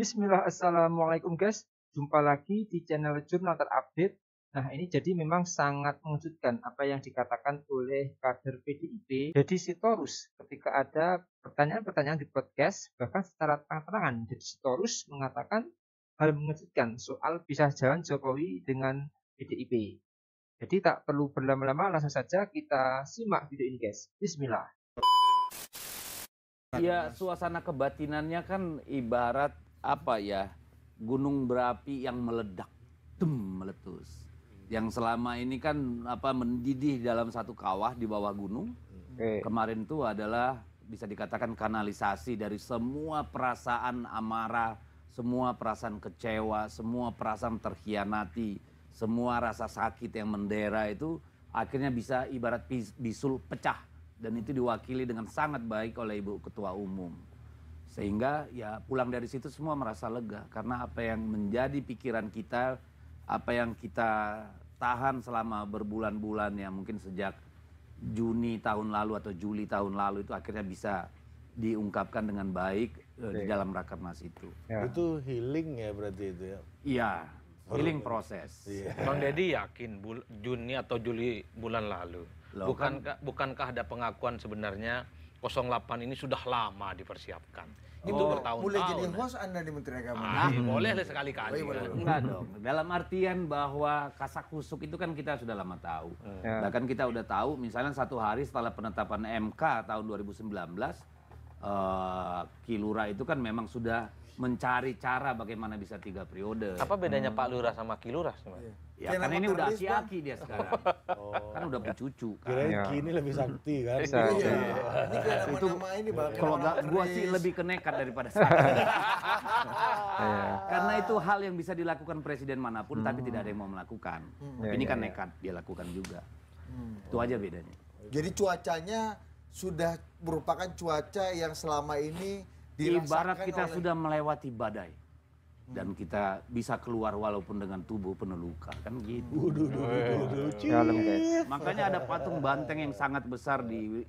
Bismillah, Assalamualaikum guys. Jumpa lagi di channel Jurnal Terupdate. Nah ini jadi memang sangat mengejutkan apa yang dikatakan oleh kader PDIP. Jadi Sitorus ketika ada pertanyaan-pertanyaan di podcast, bahkan secara terang-terangan, jadi Sitorus mengatakan hal mengejutkan soal bisa jalan Jokowi dengan PDIP. Jadi tak perlu berlama-lama, langsung saja kita simak video ini guys. Bismillah. Ya suasana kebatinannya kan ibarat apa ya gunung berapi yang meledak, tem meletus. Yang selama ini kan apa mendidih dalam satu kawah di bawah gunung. Okay. Kemarin itu adalah bisa dikatakan kanalisasi dari semua perasaan amarah, semua perasaan kecewa, semua perasaan terkhianati, semua rasa sakit yang mendera itu akhirnya bisa ibarat bisul pecah dan itu diwakili dengan sangat baik oleh Ibu Ketua Umum sehingga ya pulang dari situ semua merasa lega karena apa yang menjadi pikiran kita apa yang kita tahan selama berbulan-bulan ya mungkin sejak Juni tahun lalu atau Juli tahun lalu itu akhirnya bisa diungkapkan dengan baik eh, di dalam rakernas itu. Ya. Itu healing ya berarti itu ya. Iya, healing ya. proses. Yeah. Bang Deddy yakin Juni atau Juli bulan lalu. Loh, bukankah, bukankah ada pengakuan sebenarnya 08 ini sudah lama dipersiapkan. Oh. Itu oh, bertahun-tahun. Boleh jadi host Anda di Menteri Agama. Ah, hmm. boleh sekali-kali. Oh, ya. Enggak dong. Dalam artian bahwa kasak kusuk itu kan kita sudah lama tahu. Hmm. Ya. Bahkan kita sudah tahu misalnya satu hari setelah penetapan MK tahun 2019 Eh, Kilura itu kan memang sudah mencari cara bagaimana bisa tiga periode. Apa bedanya hmm. Pak Lura sama Kilura sebenarnya? Ya, ya karena ini udah aki-aki dia sekarang. oh. Kan udah bercucu. kan. kira ya. kini lebih sakti kan. Iya. Ya. Ini itu, nama ini Bang. Kalau enggak gua sih lebih kenekat daripada sakti. Iya. karena itu hal yang bisa dilakukan presiden manapun hmm. tapi tidak ada yang mau melakukan. Hmm. Ya, ini ya, kan ya. nekat dia lakukan juga. Hmm. Itu aja bedanya. Jadi cuacanya sudah merupakan cuaca yang selama ini dirasakan Ibarat kita oleh... sudah melewati badai dan kita bisa keluar walaupun dengan tubuh penuh luka kan gitu. Eh. Ya, kan, Makanya ada patung banteng yang sangat besar di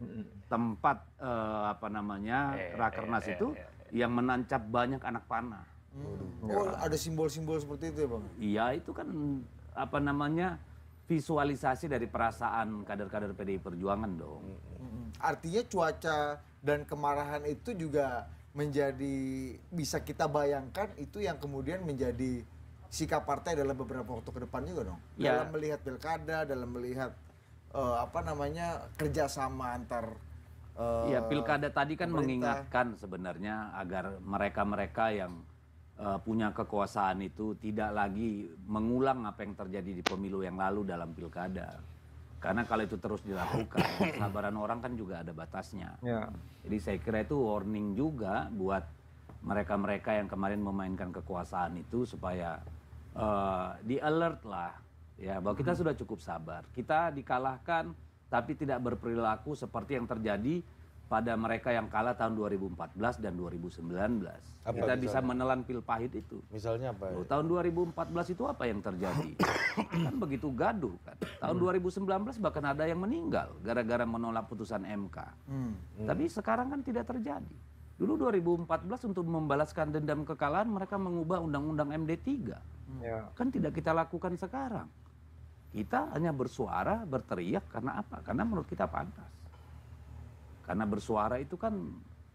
tempat uh, apa namanya eh, rakernas itu yang menancap banyak anak panah. Hmm. Oh, ada simbol-simbol seperti itu ya bang? Iya itu kan apa namanya visualisasi dari perasaan kader-kader PDI Perjuangan dong. Hmm, hmm. Artinya cuaca dan kemarahan itu juga menjadi bisa kita bayangkan itu yang kemudian menjadi sikap partai dalam beberapa waktu ke depan juga dong. Ya. Dalam melihat pilkada, dalam melihat uh, apa namanya kerjasama antar uh, Ya, pilkada tadi kan pemerintah. mengingatkan sebenarnya agar mereka-mereka yang uh, punya kekuasaan itu tidak lagi mengulang apa yang terjadi di pemilu yang lalu dalam pilkada. Karena kalau itu terus dilakukan, kesabaran orang kan juga ada batasnya. Ya. Jadi saya kira itu warning juga buat mereka-mereka yang kemarin memainkan kekuasaan itu supaya uh, di alert lah ya bahwa kita hmm. sudah cukup sabar. Kita dikalahkan tapi tidak berperilaku seperti yang terjadi pada mereka yang kalah tahun 2014 dan 2019. Apa kita misalnya? bisa menelan pil pahit itu. Misalnya apa? Ya? Loh, tahun 2014 itu apa yang terjadi? kan begitu gaduh kan. Tahun 2019 hmm. bahkan ada yang meninggal gara-gara menolak putusan MK. Hmm, hmm. Tapi sekarang kan tidak terjadi. Dulu 2014 untuk membalaskan dendam kekalahan mereka mengubah undang-undang MD3. Hmm. Ya. Kan tidak kita lakukan sekarang. Kita hanya bersuara, berteriak karena apa? Karena menurut kita pantas. Karena bersuara itu kan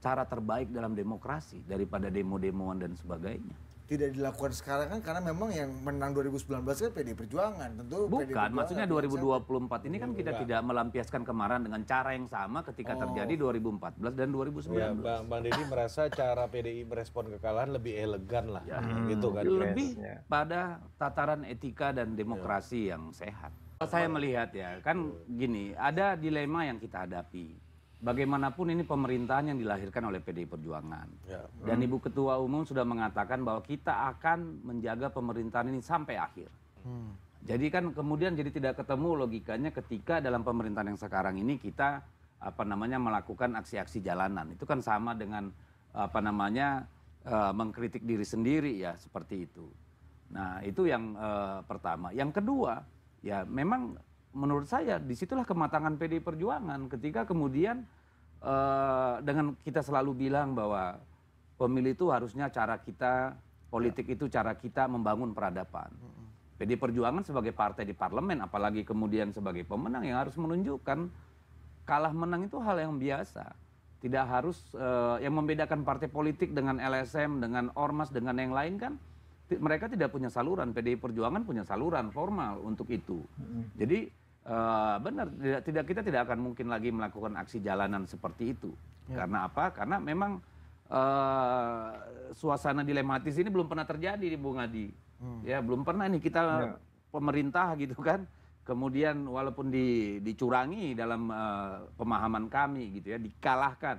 cara terbaik dalam demokrasi daripada demo-demoan dan sebagainya. Tidak dilakukan sekarang kan karena memang yang menang 2019 kan PD Perjuangan tentu. Bukan, PD Perjuangan maksudnya 2024 ini kan kita tidak melampiaskan kemarahan dengan cara yang sama ketika oh. terjadi 2014 dan 2019. Ya, Bang, Bang Deddy merasa cara PDI merespon kekalahan lebih elegan lah, ya. Hmm, gitu kan? Lebih ya. pada tataran etika dan demokrasi ya. yang sehat. Ya. Saya melihat ya, kan gini, ada dilema yang kita hadapi bagaimanapun ini pemerintahan yang dilahirkan oleh PDI Perjuangan. Ya. Dan hmm. Ibu Ketua Umum sudah mengatakan bahwa kita akan menjaga pemerintahan ini sampai akhir. Hmm. Jadi kan kemudian jadi tidak ketemu logikanya ketika dalam pemerintahan yang sekarang ini kita apa namanya melakukan aksi-aksi jalanan. Itu kan sama dengan apa namanya eh, mengkritik diri sendiri ya seperti itu. Nah, itu yang eh, pertama. Yang kedua, ya memang menurut saya disitulah kematangan pd perjuangan ketika kemudian uh, dengan kita selalu bilang bahwa pemilih itu harusnya cara kita politik itu cara kita membangun peradaban. PD Perjuangan sebagai partai di parlemen, apalagi kemudian sebagai pemenang yang harus menunjukkan kalah menang itu hal yang biasa. Tidak harus uh, yang membedakan partai politik dengan LSM, dengan ormas, dengan yang lain kan mereka tidak punya saluran. PDI Perjuangan punya saluran formal untuk itu. Jadi Eh, benar tidak, tidak kita tidak akan mungkin lagi melakukan aksi jalanan seperti itu. Ya. Karena apa? Karena memang uh, suasana dilematis ini belum pernah terjadi di Bung Adi. Hmm. Ya, belum pernah nih kita ya. pemerintah gitu kan. Kemudian walaupun di, dicurangi dalam uh, pemahaman kami gitu ya, dikalahkan.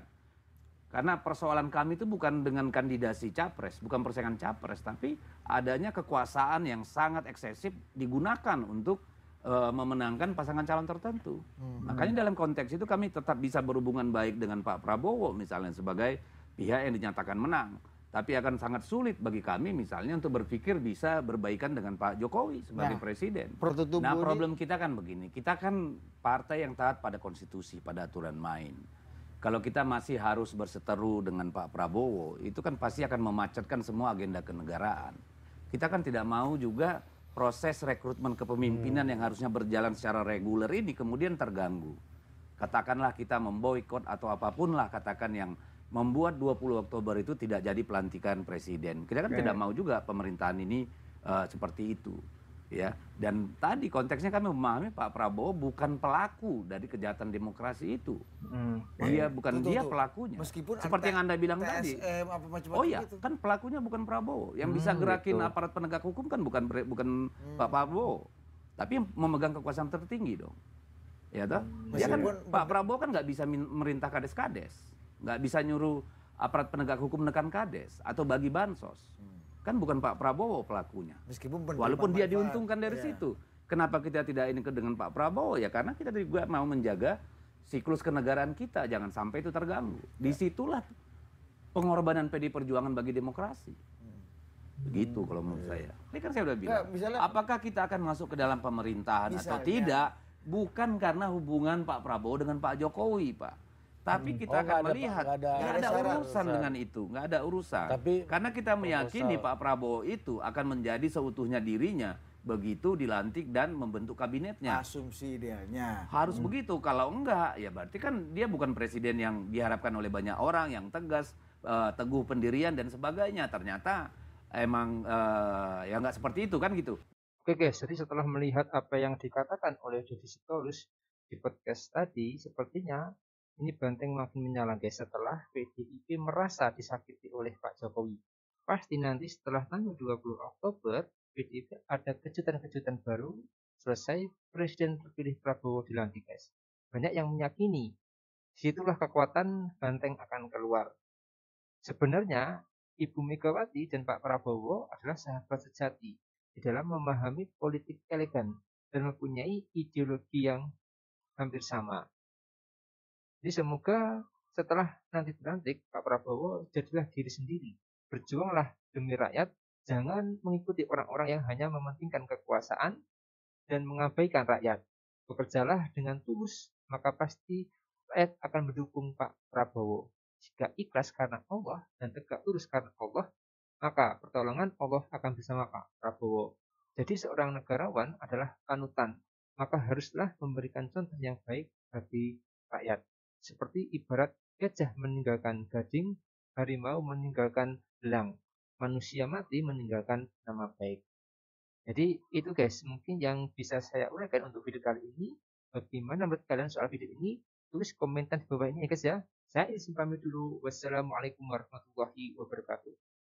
Karena persoalan kami itu bukan dengan kandidasi capres, bukan persaingan capres, tapi adanya kekuasaan yang sangat eksesif digunakan untuk Eh, memenangkan pasangan calon tertentu. Hmm. Makanya dalam konteks itu kami tetap bisa berhubungan baik dengan Pak Prabowo misalnya sebagai pihak yang dinyatakan menang. Tapi akan sangat sulit bagi kami misalnya untuk berpikir bisa berbaikan dengan Pak Jokowi sebagai nah, presiden. Nah problem kita kan begini, kita kan partai yang taat pada konstitusi, pada aturan main. Kalau kita masih harus berseteru dengan Pak Prabowo, itu kan pasti akan memacetkan semua agenda kenegaraan. Kita kan tidak mau juga proses rekrutmen kepemimpinan hmm. yang harusnya berjalan secara reguler ini kemudian terganggu. Katakanlah kita memboikot atau apapun lah katakan yang membuat 20 Oktober itu tidak jadi pelantikan presiden. Kita kan okay. tidak mau juga pemerintahan ini uh, seperti itu ya dan tadi konteksnya kami memahami Pak Prabowo bukan pelaku dari kejahatan demokrasi itu hmm. dia iya. bukan betul, dia pelakunya meskipun seperti yang anda bilang TSM, tadi apa macam oh ya kan pelakunya bukan Prabowo yang hmm, bisa gerakin betul. aparat penegak hukum kan bukan bukan hmm. Pak Prabowo tapi memegang kekuasaan tertinggi dong ya toh hmm. kan Pak Prabowo kan nggak bisa merintah kades kades nggak bisa nyuruh aparat penegak hukum menekan kades atau bagi bansos hmm Kan bukan Pak Prabowo pelakunya. Meskipun walaupun dia diuntungkan dari ya. situ. Kenapa kita tidak ini dengan Pak Prabowo ya? Karena kita juga mau menjaga siklus kenegaraan kita jangan sampai itu terganggu. Iya. Disitulah pengorbanan PD Perjuangan bagi demokrasi. Begitu hmm. kalau menurut iya. saya. Ini kan saya sudah bilang. Nah, misalnya, apakah kita akan masuk ke dalam pemerintahan misalnya, atau tidak? Bukan karena hubungan Pak Prabowo dengan Pak Jokowi, Pak. Tapi hmm. kita oh, akan ada, melihat nggak ada, ada urusan, urusan dengan itu, nggak ada urusan. Tapi karena kita meyakini Pak Prabowo itu akan menjadi seutuhnya dirinya begitu dilantik dan membentuk kabinetnya. Asumsi idealnya. Harus hmm. begitu. Kalau enggak, ya berarti kan dia bukan presiden yang diharapkan oleh banyak orang yang tegas, uh, teguh pendirian dan sebagainya. Ternyata emang uh, ya nggak seperti itu kan gitu. Oke guys, jadi setelah melihat apa yang dikatakan oleh Jody Sitorus di podcast tadi, sepertinya ini Banteng makin menyala guys setelah PDIP merasa disakiti oleh Pak Jokowi. Pasti nanti setelah tanggal 20 Oktober, PDIP ada kejutan-kejutan baru selesai Presiden terpilih Prabowo dilantik guys. Banyak yang meyakini, situlah kekuatan Banteng akan keluar. Sebenarnya, Ibu Megawati dan Pak Prabowo adalah sahabat sejati di dalam memahami politik elegan dan mempunyai ideologi yang hampir sama. Jadi semoga setelah nanti dilantik Pak Prabowo jadilah diri sendiri. Berjuanglah demi rakyat, jangan mengikuti orang-orang yang hanya mementingkan kekuasaan dan mengabaikan rakyat. Bekerjalah dengan tulus, maka pasti rakyat akan mendukung Pak Prabowo. Jika ikhlas karena Allah dan tegak lurus karena Allah, maka pertolongan Allah akan bersama Pak Prabowo. Jadi seorang negarawan adalah kanutan maka haruslah memberikan contoh yang baik bagi rakyat. Seperti ibarat gajah meninggalkan gading, harimau meninggalkan belang, manusia mati meninggalkan nama baik. Jadi itu guys, mungkin yang bisa saya uraikan untuk video kali ini. Bagaimana menurut kalian soal video ini? Tulis komentar di bawah ini ya guys ya. Saya izin pamit dulu. Wassalamualaikum warahmatullahi wabarakatuh.